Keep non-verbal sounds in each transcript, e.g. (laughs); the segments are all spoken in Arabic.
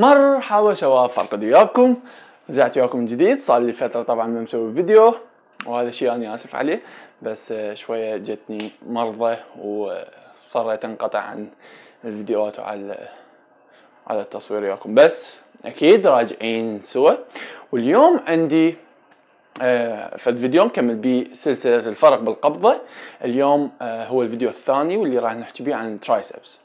مرحبا شباب فرقد وياكم رجعت وياكم من جديد صار لي فتره طبعا ما مسوي فيديو وهذا شيء انا اسف عليه بس آه، شويه جتني مرضى واضطريت انقطع عن الفيديوهات وعلى على التصوير وياكم بس اكيد راجعين سوا واليوم عندي آه، فد فيديو مكمل بسلسله الفرق بالقبضه اليوم آه، هو الفيديو الثاني واللي راح نحكي بيه عن الترايسبس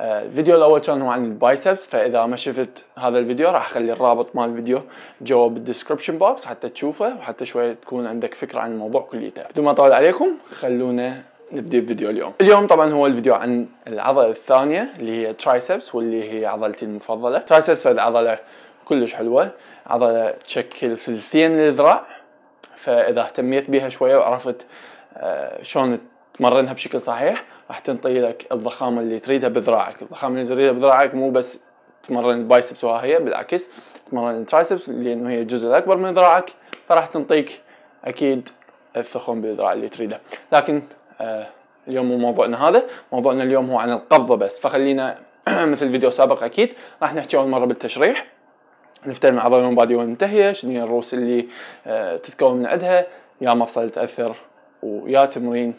الفيديو آه، الاول كان هو عن البايسبس فاذا ما شفت هذا الفيديو راح اخلي الرابط مال الفيديو جوا بالدسكربشن بوكس حتى تشوفه وحتى شويه تكون عندك فكره عن الموضوع كليته بدون ما اطول عليكم خلونا نبدي بفيديو اليوم اليوم طبعا هو الفيديو عن العضله الثانيه اللي هي ترايسبس واللي هي عضلتي المفضله ترايسبس عضله كلش حلوه عضله تشكل ثلثين الذراع فاذا اهتميت بها شويه وعرفت آه، شلون تمرنها بشكل صحيح راح تنطي لك الضخامه اللي تريدها بذراعك، الضخامه اللي تريدها بذراعك مو بس تمرن البايسبس وهي بالعكس تمرن الترايسبس لانه هي الجزء الاكبر من ذراعك فراح تنطيك اكيد الثخون بالذراع اللي تريده، لكن آه اليوم مو موضوعنا هذا، موضوعنا اليوم هو عن القبضه بس فخلينا (clears throat) مثل فيديو سابق اكيد راح نحكي اول مره بالتشريح نفتهم عضلة المبادئ والمنتهية شنو هي الروس اللي آه، تتكون من عندها يا مفصل تأثر ويا تمرين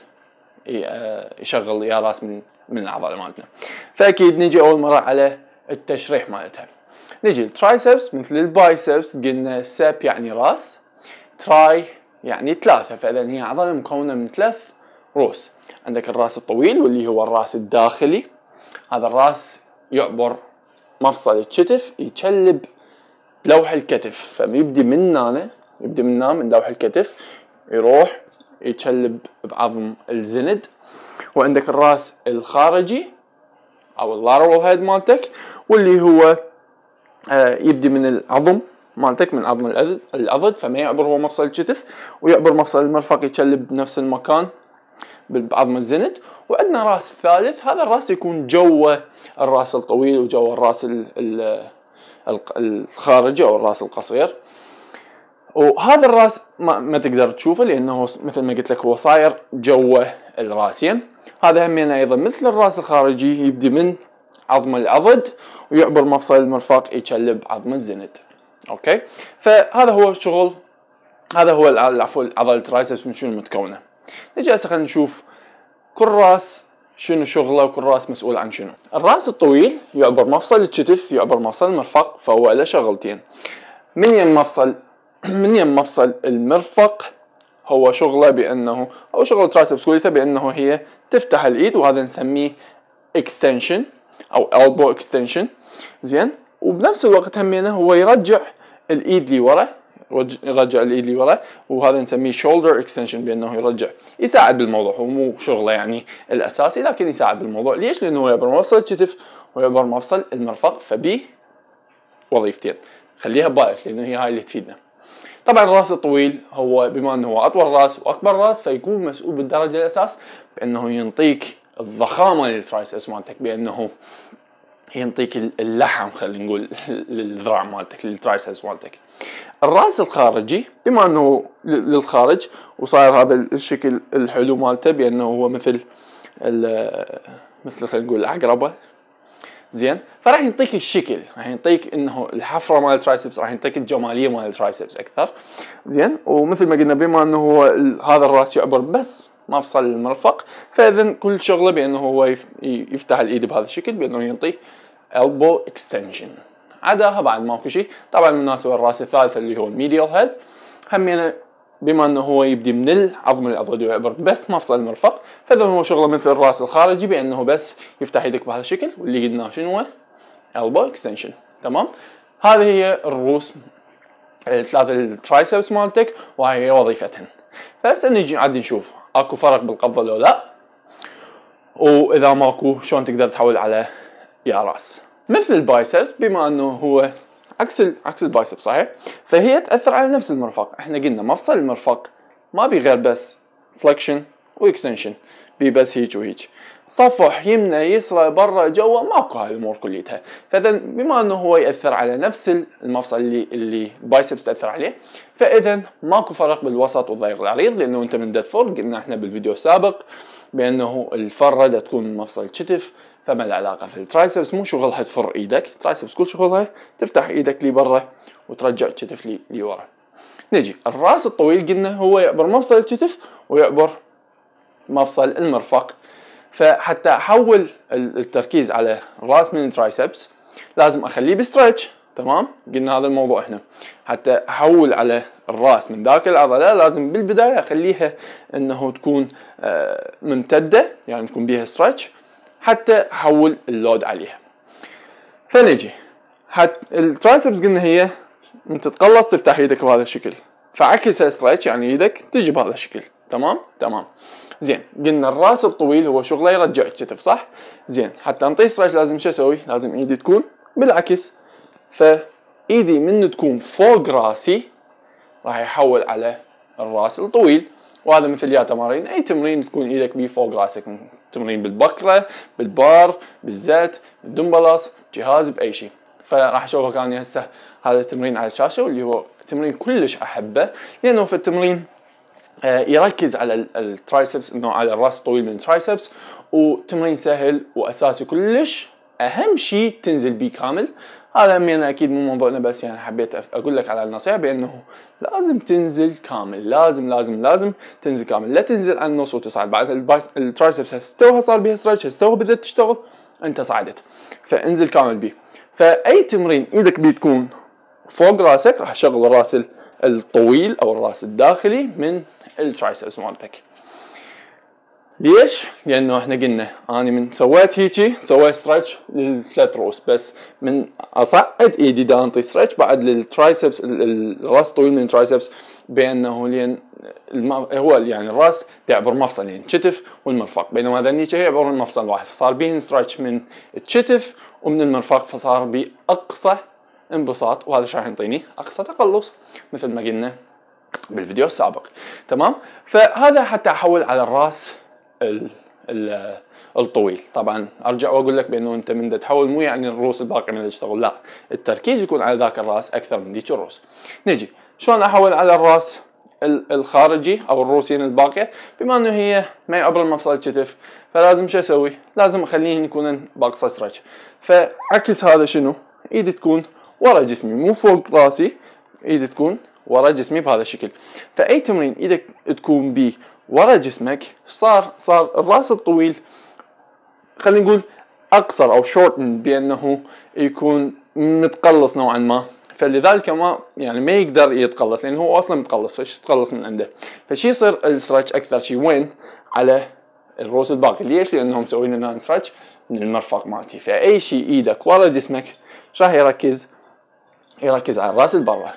آه، يشغل يا راس من من العضله مالتنا فاكيد نجي اول مره على التشريح مالتها نجي الترايسبس مثل البايسبس قلنا سب يعني راس تراي يعني ثلاثة فإذا هي عضلة مكونة من ثلاث رؤوس عندك الراس الطويل واللي هو الراس الداخلي هذا الراس يعبر مفصل الكتف يتشلب لوح الكتف فيبدي من هنا يبدي من هنا من لوح الكتف يروح يتشلب بعظم الزند وعندك الراس الخارجي او اللارول هيد مالتك واللي هو آه، يبدي من العظم مالتك من عظم العضد فما يعبر هو مفصل الكتف ويعبر مفصل المرفق يتشلب بنفس المكان بعظم الزند وعندنا راس ثالث هذا الراس يكون جوا الراس الطويل وجوا الراس الخارجي او الراس القصير وهذا الراس ما, ما تقدر تشوفه لانه مثل ما قلت لك هو صاير جوه الراسين هذا همين ايضا مثل الراس الخارجي يبدي من عظم العضد ويعبر مفصل المرفق يتشلب عظم الزند اوكي فهذا هو شغل هذا هو عفوا عضله الترايسبس من شنو متكونه نجي هسه خلينا نشوف كل راس شنو شغله وكل راس مسؤول عن شنو الراس الطويل يعبر مفصل الكتف يعبر مفصل المرفق فهو له شغلتين من يم مفصل (clears throat) من يم مفصل المرفق هو شغله بانه او شغل الترايسبس كليته بانه هي تفتح الايد وهذا نسميه اكستنشن او البو اكستنشن زين وبنفس الوقت همينه هو يرجع الايد لورا يرجع الايد لورا وهذا نسميه شولدر اكستنشن بانه يرجع يساعد بالموضوع هو مو شغله يعني الاساسي لكن يساعد بالموضوع ليش؟ لانه هو يعبر مفصل الكتف ويعبر مفصل المرفق فبيه وظيفتين خليها ببالك لانه هي هاي اللي تفيدنا طبعا الراس الطويل هو بما انه هو اطول راس واكبر راس فيكون مسؤول بالدرجه الاساس بانه ينطيك الضخامه للترايسس مالتك بانه ينطيك اللحم خلينا نقول (laughs) للذراع مالتك للترايسس مالتك الراس الخارجي بما انه للخارج وصاير هذا الشكل الحلو مالته بانه هو مثل مثل خلينا نقول العقربه زين فراح يعطيك الشكل راح يعطيك انه الحفره مال الترايسبس راح يعطيك الجماليه مال الترايسبس اكثر زين ومثل ما قلنا بما انه هو هذا الراس يعبر بس مفصل المرفق فاذا كل شغله بانه هو يفتح الايد بهذا الشكل بانه يعطي elbow extension عداها بعد ماكو شيء طبعا بالمناسبه الراس الثالثه اللي هو الميديال هيد همينه بما انه هو يبدي من العظم الابرد ويعبر بس مفصل المرفق فاذا هو شغله مثل الراس الخارجي بانه بس يفتح يدك بهذا الشكل واللي قلناه شنو البو اكستنشن تمام هذه هي الرؤوس الثلاثة الترايسبس مالتك وهي وظيفتهن فهسه نجي عاد نشوف اكو فرق بالقبضة لو لا واذا ماكو شلون تقدر تحول على يا راس مثل البايسبس بما انه هو عكس ال... عكس البايسب صحيح فهي تاثر على نفس المرفق احنا قلنا مفصل المرفق ما بي غير بس فلكشن واكستنشن بي بس هيج وهيج صفح يمنى يسرى برا جوا ماكو هاي الامور كليتها فاذا بما انه هو ياثر على نفس المفصل اللي اللي البايسبس تاثر عليه فاذا ماكو فرق بالوسط والضيق العريض لانه انت من ديد فورد قلنا احنا بالفيديو السابق بانه الفره تكون من مفصل الكتف فما العلاقه في الترايسبس مو شغلها تفر ايدك الترايسبس كل شغلها تفتح ايدك لبرا وترجع الكتف لورا نجي الراس الطويل قلنا هو يعبر مفصل الكتف ويعبر مفصل المرفق فحتى احول التركيز على الراس من الترايسبس لازم اخليه بستريتش تمام قلنا هذا الموضوع احنا حتى احول على الراس من ذاك العضله لازم بالبدايه اخليها انه تكون آه، ممتده يعني تكون بيها ستريتش حتى احول اللود عليها فنجي حت الترايسبس قلنا هي انت تقلص تفتح ايدك بهذا الشكل فعكسها ستريتش يعني ايدك تجي بهذا الشكل تمام تمام زين قلنا الراس الطويل هو شغله يرجع الكتف صح زين حتى انطي ستريتش لازم شو اسوي لازم ايدي تكون بالعكس فايدي من تكون فوق راسي راح يحول على الراس الطويل وهذا مثل يا تمارين اي تمرين تكون ايدك بيه فوق راسك تمرين بالبكره بالبار بالزيت بالدمبلس جهاز باي شيء فراح اشوفك انا هسه هذا التمرين على الشاشه واللي هو تمرين كلش احبه لانه في التمرين آه، يركز على الترايسبس انه على الراس طويل من الترايسبس وتمرين سهل واساسي كلش اهم شيء تنزل بيه كامل هذا همين يعني اكيد مو موضوعنا بس يعني حبيت اقول لك على النصيحه بانه لازم تنزل كامل لازم لازم لازم تنزل كامل لا تنزل على النص وتصعد بعد الترايسبس هسه توها صار بيها سترتش هسه توها بدات تشتغل انت صعدت فانزل كامل بيه فاي تمرين ايدك بتكون فوق راسك راح تشغل الراس الطويل او الراس الداخلي من الترايسبس مالتك ليش؟ لانه احنا قلنا انا من سويت هيجي سويت ستريتش للثلاث رؤوس بس من اصعد ايدي دانتي ستريتش بعد للترايسبس الراس طويل من الترايسبس بانه لين هو يعني الراس تعبر مفصلين الشتف والمرفق بينما ذنيك يعبرون مفصل واحد فصار بين ستريتش من الكتف ومن المرفق فصار باقصى انبساط وهذا شو راح يعطيني اقصى تقلص مثل ما قلنا بالفيديو السابق تمام فهذا حتى احول على الراس ال ال الطويل طبعا ارجع واقول لك بانه انت من تحول مو يعني الروس الباقي من تشتغل يشتغل لا التركيز يكون على ذاك الراس اكثر من ذيك الروس نجي شلون احول على الراس الخارجي او الروسين الباقيه بما انه هي ما يعبر مفصل الكتف فلازم شو اسوي؟ لازم اخليهن يكونن باقصى ستريتش فعكس هذا شنو؟ ايدي تكون ورا جسمي مو فوق راسي ايدي تكون ورا جسمي بهذا الشكل فاي تمرين ايدك تكون بيه ورا جسمك صار صار الراس الطويل خلينا نقول اقصر او شورتن بانه يكون متقلص نوعا ما فلذلك ما يعني ما يقدر يتقلص لان يعني هو اصلا متقلص فش تقلص من عنده فشي يصير الاسترتش اكثر شيء وين على الروس الباقي ليش؟ لانهم مسوين لنا ستريتش من المرفق مالتي فاي شيء ايدك ورا جسمك راح يركز يركز على الراس البرة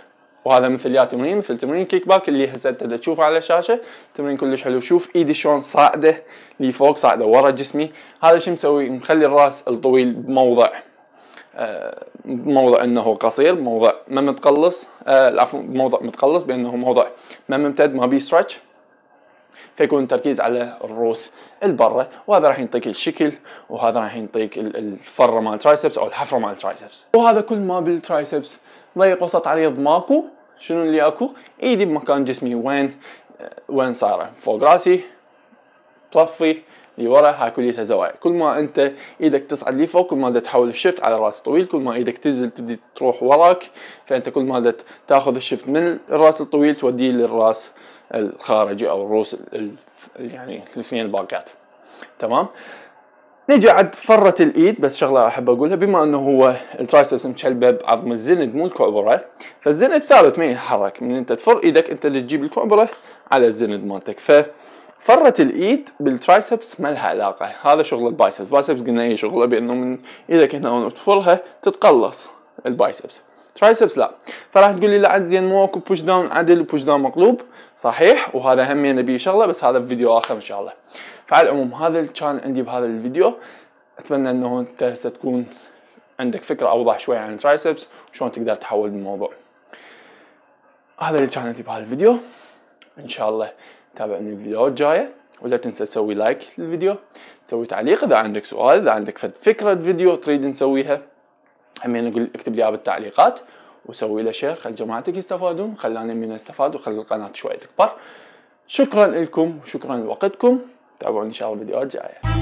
وهذا مثل يا تمرين مثل تمرين كيك باك اللي هسه انت تشوفه على الشاشه تمرين كلش حلو شوف ايدي شلون صاعده لفوق صاعده ورا جسمي هذا شو مسوي مخلي الراس الطويل بموضع بموضع آه، انه قصير موضع ما متقلص آه، العفو بموضع متقلص بانه موضع ما ممتد ما بي ستريتش فيكون التركيز على الروس البرة وهذا راح ينطيك الشكل وهذا راح ينطيك الفره مال الترايسبس او الحفره مال الترايسبس وهذا كل ما بالترايسبس ضيق وسط عريض ماكو شنو اللي اكو ايدي بمكان جسمي وين وين صار فوق راسي بصفي ورا هاي كليتها زوايا كل ما انت ايدك تصعد لي فوق كل ما تحول الشفت على الراس الطويل كل ما ايدك تنزل تبدي تروح وراك فانت كل ما تاخذ الشفت من الراس الطويل توديه للراس الخارجي او الروس ال... يعني الاثنين الباقيات تمام نجي عند فرة الايد بس شغلة احب اقولها بما انه هو الترايسس متشلبب بعظم الزند مو الكعبرة فالزند ثابت ما يتحرك من انت تفر ايدك انت اللي تجيب الكعبرة على الزند مالتك ف الايد بالترايسبس ما لها علاقة هذا شغل البايسبس البايسبس قلنا اي شغله بانه من ايدك هنا تفرها تتقلص البايسبس ترايسبس لا فراح تقول لي لا عاد زين مو اكو بوش داون عدل وبوش داون مقلوب صحيح وهذا هم نبي يعني شغله بس هذا فيديو اخر ان شاء الله فعلى العموم هذا اللي كان عندي بهذا الفيديو اتمنى انه انت هسه تكون عندك فكره اوضح شوي عن الترايسبس وشلون تقدر تحول الموضوع هذا اللي كان عندي بهذا الفيديو ان شاء الله تابعني الفيديوهات الجايه ولا تنسى تسوي لايك للفيديو تسوي تعليق اذا عندك سؤال اذا عندك فكره فيديو تريد نسويها همين اقول اكتب لي بالتعليقات وسوي له شير خل جماعتك يستفادون خلاني من استفاد وخلي القناه شوي تكبر شكرا لكم وشكرا لوقتكم تابعوني ان شاء الله فيديوهات جايه